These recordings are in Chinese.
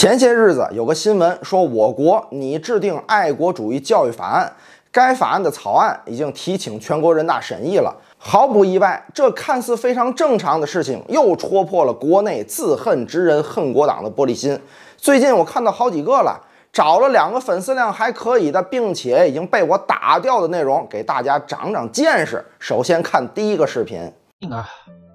前些日子有个新闻说，我国拟制定爱国主义教育法案，该法案的草案已经提请全国人大审议了。毫不意外，这看似非常正常的事情，又戳破了国内自恨之人恨国党的玻璃心。最近我看到好几个了，找了两个粉丝量还可以的，并且已经被我打掉的内容，给大家长长见识。首先看第一个视频。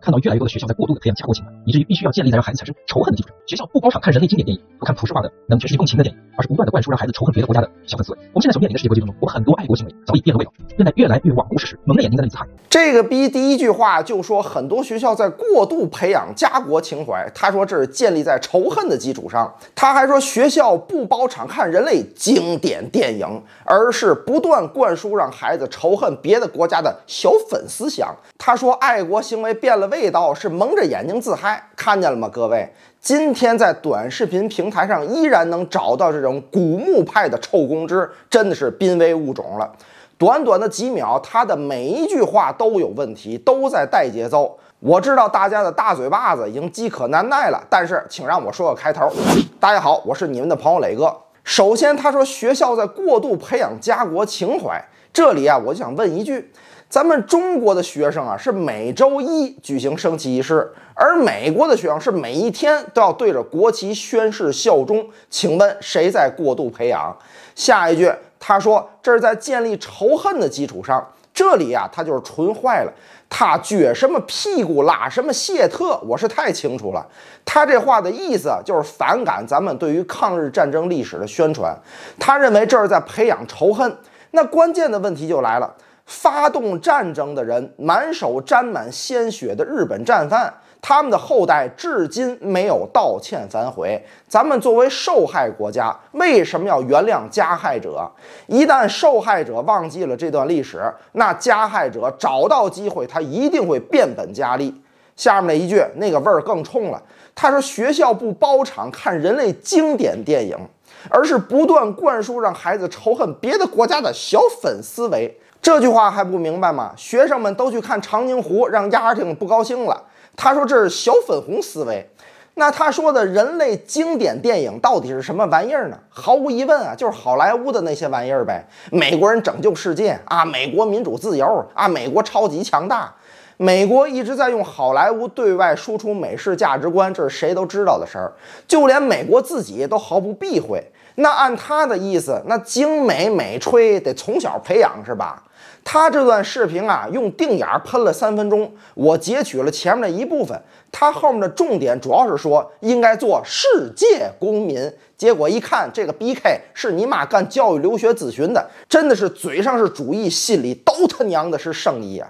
看到越来越多的学校在过度的培养家国情怀，以至于必须要建立在让孩子产生仇恨的基础上。学校不包场看人类经典电影，不看普世化的能全世界共情的电影，而是不断的灌输让孩子仇恨别的国家的小粉思维。我们现在所面临的世界格局当中，我们很多爱国行为早已变了味道，变得越来越罔顾事实，蒙着眼睛在那自嗨。这个逼第一句话就说很多学校在过度培养家国情怀，他说这是建立在仇恨的基础上，他还说学校不包场看人类经典电影，而是不断灌输让孩子仇恨别的国家的小粉思想。他说爱国行为变了。味道是蒙着眼睛自嗨，看见了吗，各位？今天在短视频平台上依然能找到这种古墓派的臭公知，真的是濒危物种了。短短的几秒，他的每一句话都有问题，都在带节奏。我知道大家的大嘴巴子已经饥渴难耐了，但是请让我说个开头。大家好，我是你们的朋友磊哥。首先，他说学校在过度培养家国情怀，这里啊，我就想问一句。咱们中国的学生啊，是每周一举行升旗仪式，而美国的学生是每一天都要对着国旗宣誓效忠。请问谁在过度培养？下一句，他说这是在建立仇恨的基础上，这里啊他就是纯坏了，他撅什么屁股拉什么谢特，我是太清楚了。他这话的意思就是反感咱们对于抗日战争历史的宣传，他认为这是在培养仇恨。那关键的问题就来了。发动战争的人，满手沾满鲜血的日本战犯，他们的后代至今没有道歉反悔。咱们作为受害国家，为什么要原谅加害者？一旦受害者忘记了这段历史，那加害者找到机会，他一定会变本加厉。下面那一句，那个味儿更冲了。他说：“学校不包场看人类经典电影，而是不断灌输让孩子仇恨别的国家的小粉思维。”这句话还不明白吗？学生们都去看长津湖，让丫儿挺不高兴了。他说这是小粉红思维。那他说的人类经典电影到底是什么玩意儿呢？毫无疑问啊，就是好莱坞的那些玩意儿呗。美国人拯救世界啊，美国民主自由啊，美国超级强大，美国一直在用好莱坞对外输出美式价值观，这是谁都知道的事儿，就连美国自己都毫不避讳。那按他的意思，那精美美吹得从小培养是吧？他这段视频啊，用定眼喷了三分钟，我截取了前面的一部分。他后面的重点主要是说应该做世界公民。结果一看，这个 B K 是尼玛干教育留学咨询的，真的是嘴上是主义，心里都他娘的是生意啊。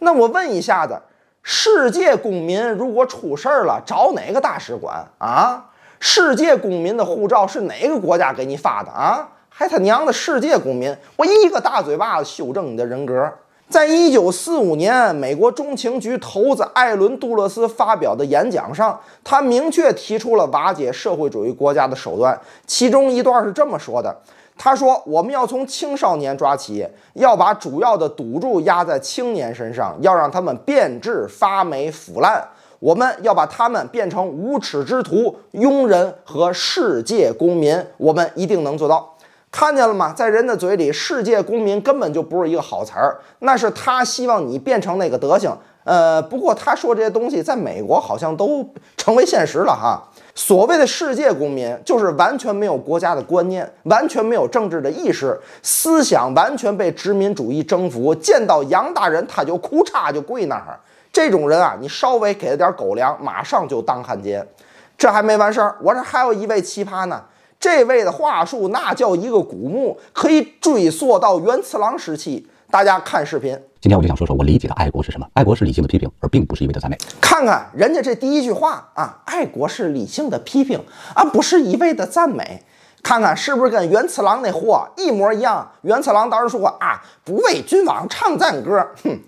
那我问一下子，世界公民如果出事儿了，找哪个大使馆啊？世界公民的护照是哪个国家给你发的啊？还他娘的世界公民！我一个大嘴巴子修正你的人格。在一九四五年，美国中情局头子艾伦·杜勒斯发表的演讲上，他明确提出了瓦解社会主义国家的手段。其中一段是这么说的：“他说，我们要从青少年抓起，要把主要的赌注压在青年身上，要让他们变质、发霉、腐烂。”我们要把他们变成无耻之徒、庸人和世界公民，我们一定能做到。看见了吗？在人的嘴里，“世界公民”根本就不是一个好词儿，那是他希望你变成那个德行。呃，不过他说这些东西在美国好像都成为现实了哈。所谓的“世界公民”，就是完全没有国家的观念，完全没有政治的意识，思想完全被殖民主义征服，见到洋大人他就哭嚓就跪那儿。这种人啊，你稍微给了点狗粮，马上就当汉奸。这还没完事儿，我这还有一位奇葩呢。这位的话术那叫一个古墓，可以追溯到元次郎时期。大家看视频。今天我就想说说我理解的爱国是什么？爱国是理性的批评，而并不是一味的赞美。看看人家这第一句话啊，爱国是理性的批评啊，不是一味的赞美。看看是不是跟原次郎那货一模一样？原次郎当时说过啊，不为君王唱赞歌。哼。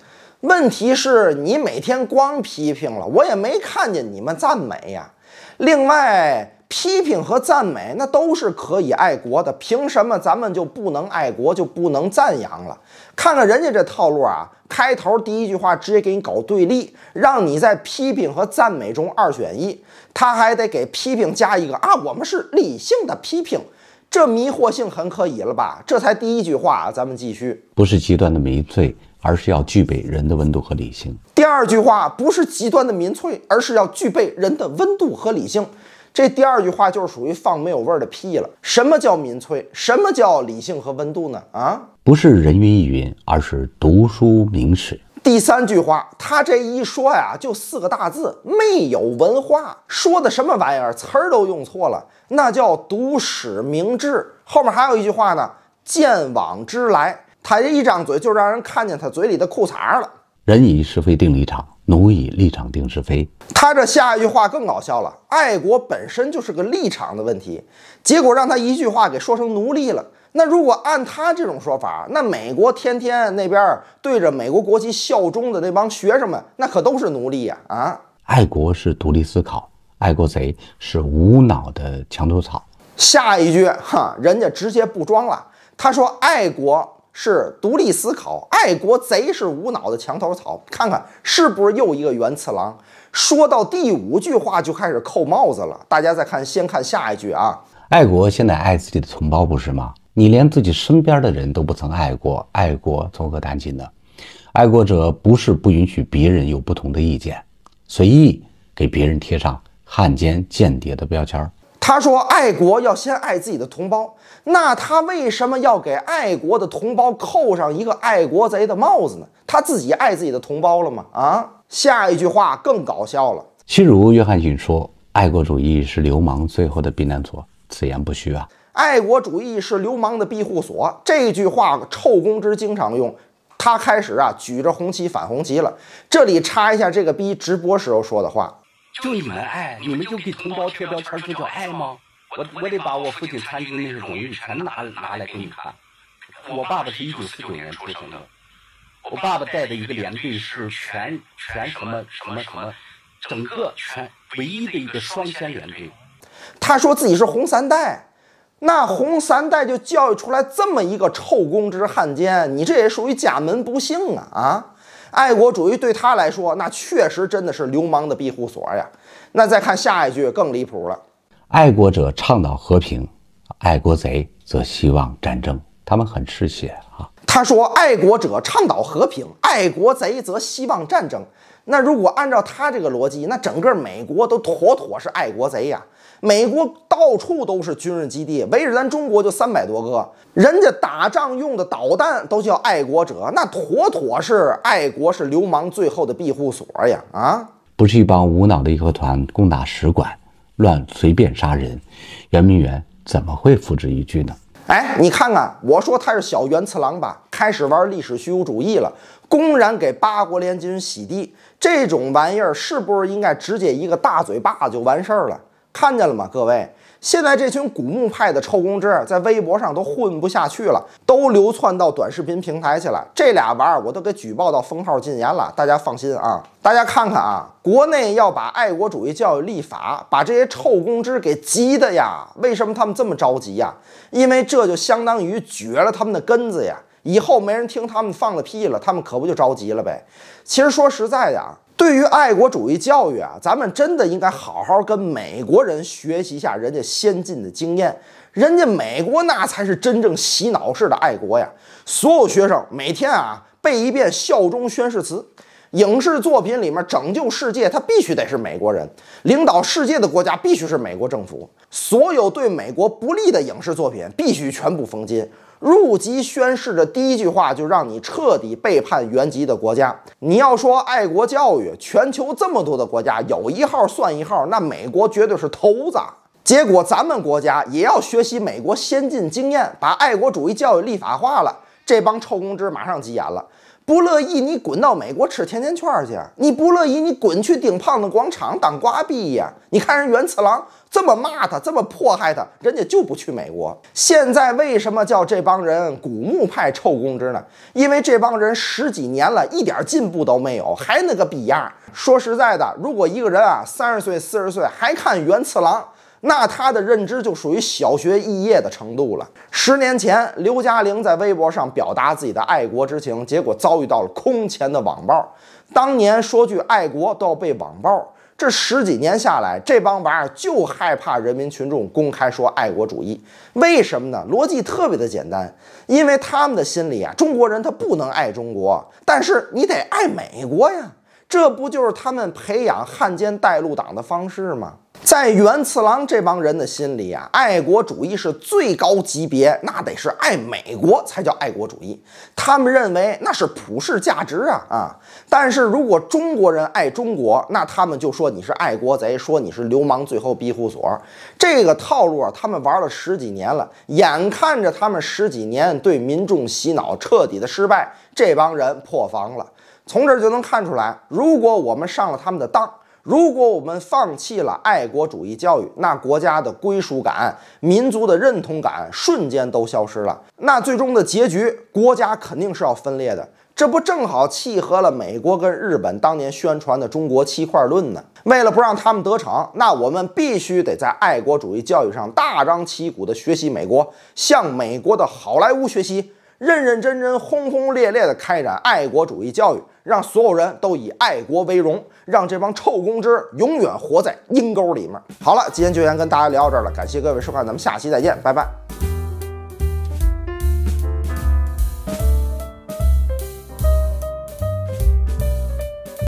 问题是，你每天光批评了，我也没看见你们赞美呀。另外，批评和赞美那都是可以爱国的，凭什么咱们就不能爱国，就不能赞扬了？看看人家这套路啊，开头第一句话直接给你搞对立，让你在批评和赞美中二选一，他还得给批评加一个啊，我们是理性的批评，这迷惑性很可以了吧？这才第一句话，咱们继续，不是极端的迷醉。而是要具备人的温度和理性。第二句话不是极端的民粹，而是要具备人的温度和理性。这第二句话就是属于放没有味儿的屁了。什么叫民粹？什么叫理性和温度呢？啊，不是人云亦云，而是读书明史。第三句话，他这一说呀，就四个大字：没有文化。说的什么玩意儿？词儿都用错了，那叫读史明智。后面还有一句话呢：见往知来。他这一张嘴就让人看见他嘴里的裤衩了。人以是非定立场，奴以立场定是非。他这下一句话更搞笑了。爱国本身就是个立场的问题，结果让他一句话给说成奴隶了。那如果按他这种说法，那美国天天那边对着美国国旗效忠的那帮学生们，那可都是奴隶呀！啊，爱国是独立思考，爱国贼是无脑的墙头草。下一句，哈，人家直接不装了。他说爱国。是独立思考，爱国贼是无脑的墙头草，看看是不是又一个原次郎？说到第五句话就开始扣帽子了。大家再看，先看下一句啊，爱国现在爱自己的同胞不是吗？你连自己身边的人都不曾爱过，爱国从何谈起呢？爱国者不是不允许别人有不同的意见，随意给别人贴上汉奸间谍的标签儿。他说：“爱国要先爱自己的同胞，那他为什么要给爱国的同胞扣上一个爱国贼的帽子呢？他自己爱自己的同胞了吗？啊，下一句话更搞笑了。心如约翰逊说，爱国主义是流氓最后的避难所，此言不虚啊。爱国主义是流氓的庇护所，这句话臭公知经常用。他开始啊举着红旗反红旗了。这里插一下，这个逼直播时候说的话。”就你们爱，你们就给同胞贴标签，这叫爱吗？我我得把我父亲参军那些荣誉全拿拿来给你看。我爸爸是一九四九年出生的，我爸爸带的一个连队是全全什么什么什么，整个全唯一的一个双千连队。他说自己是红三代，那红三代就教育出来这么一个臭公知汉奸，你这也属于家门不幸啊啊！爱国主义对他来说，那确实真的是流氓的庇护所呀。那再看下一句更离谱了：爱国者倡导和平，爱国贼则希望战争。他们很嗜血啊。他说：“爱国者倡导和平，爱国贼则希望战争。”那如果按照他这个逻辑，那整个美国都妥妥是爱国贼呀！美国到处都是军事基地，围着咱中国就三百多个，人家打仗用的导弹都叫爱国者，那妥妥是爱国是流氓最后的庇护所呀！啊，不是一帮无脑的义和团攻打使馆，乱随便杀人，圆明园怎么会付之一炬呢？哎，你看看，我说他是小原次郎吧？开始玩历史虚无主义了，公然给八国联军洗地，这种玩意儿是不是应该直接一个大嘴巴就完事儿了？看见了吗，各位！现在这群古墓派的臭公知在微博上都混不下去了，都流窜到短视频平台去了。这俩玩意儿我都给举报到封号禁言了，大家放心啊！大家看看啊，国内要把爱国主义教育立法，把这些臭公知给急的呀！为什么他们这么着急呀？因为这就相当于绝了他们的根子呀！以后没人听他们放的屁了，他们可不就着急了呗？其实说实在的啊，对于爱国主义教育啊，咱们真的应该好好跟美国人学习一下人家先进的经验。人家美国那才是真正洗脑式的爱国呀！所有学生每天啊背一遍效忠宣誓词，影视作品里面拯救世界他必须得是美国人，领导世界的国家必须是美国政府，所有对美国不利的影视作品必须全部封禁。入籍宣誓的第一句话就让你彻底背叛原籍的国家。你要说爱国教育，全球这么多的国家有一号算一号，那美国绝对是头子。结果咱们国家也要学习美国先进经验，把爱国主义教育立法化了，这帮臭公知马上急眼了。不乐意你滚到美国吃甜甜圈去，你不乐意你滚去顶胖子广场当瓜逼呀！你看人原次郎这么骂他，这么迫害他，人家就不去美国。现在为什么叫这帮人古墓派臭公知呢？因为这帮人十几年了，一点进步都没有，还那个逼样。说实在的，如果一个人啊，三十岁、四十岁还看原次郎。那他的认知就属于小学肄业的程度了。十年前，刘嘉玲在微博上表达自己的爱国之情，结果遭遇到了空前的网暴。当年说句爱国都要被网暴，这十几年下来，这帮玩意儿就害怕人民群众公开说爱国主义。为什么呢？逻辑特别的简单，因为他们的心里啊，中国人他不能爱中国，但是你得爱美国呀。这不就是他们培养汉奸带路党的方式吗？在袁次郎这帮人的心里啊，爱国主义是最高级别，那得是爱美国才叫爱国主义。他们认为那是普世价值啊啊！但是如果中国人爱中国，那他们就说你是爱国贼，说你是流氓，最后庇护所。这个套路啊，他们玩了十几年了。眼看着他们十几年对民众洗脑彻底的失败，这帮人破防了。从这儿就能看出来，如果我们上了他们的当，如果我们放弃了爱国主义教育，那国家的归属感、民族的认同感瞬间都消失了。那最终的结局，国家肯定是要分裂的。这不正好契合了美国跟日本当年宣传的中国七块论呢？为了不让他们得逞，那我们必须得在爱国主义教育上大张旗鼓地学习美国，向美国的好莱坞学习，认认真真、轰轰烈烈地开展爱国主义教育。让所有人都以爱国为荣，让这帮臭公知永远活在阴沟里面。好了，今天就先跟大家聊到这儿了，感谢各位收看，咱们下期再见，拜拜。